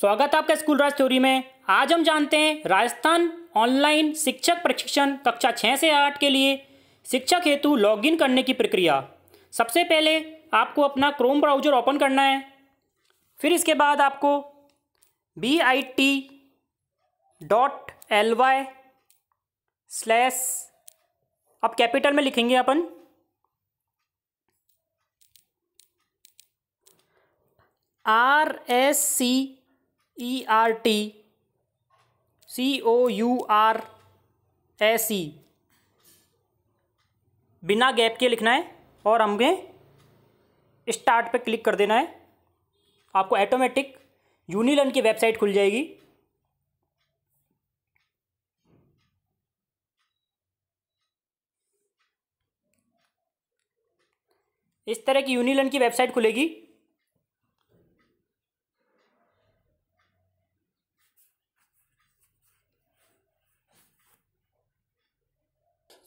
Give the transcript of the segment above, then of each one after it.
स्वागत है आपका स्कूल राज थ्योरी में आज हम जानते हैं राजस्थान ऑनलाइन शिक्षक प्रशिक्षण कक्षा छः से आठ के लिए शिक्षक हेतु लॉगिन करने की प्रक्रिया सबसे पहले आपको अपना क्रोम ब्राउजर ओपन करना है फिर इसके बाद आपको B I T dot L Y slash अब कैपिटल में लिखेंगे अपन R S C E R T C O U R A C बिना गैप के लिखना है और हमें स्टार्ट पे क्लिक कर देना है आपको ऑटोमेटिक यूनिलन की वेबसाइट खुल जाएगी इस तरह की यूनिलन की वेबसाइट खुलेगी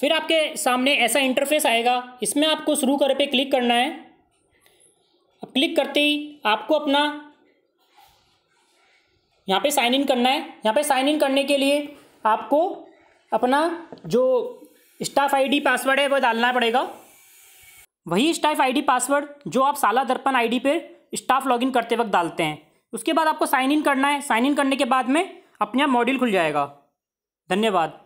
फिर आपके सामने ऐसा इंटरफेस आएगा इसमें आपको शुरू कर पे क्लिक करना है अब क्लिक करते ही आपको अपना यहाँ पे साइन इन करना है यहाँ पे साइन इन करने के लिए आपको अपना जो स्टाफ आईडी पासवर्ड है वह डालना पड़ेगा वही स्टाफ आईडी पासवर्ड जो आप साला दर्पण आईडी पे स्टाफ लॉगिन करते वक्त डालते हैं उसके बाद आपको साइन इन करना है साइन इन करने के बाद में अपने मॉड्यूल खुल जाएगा धन्यवाद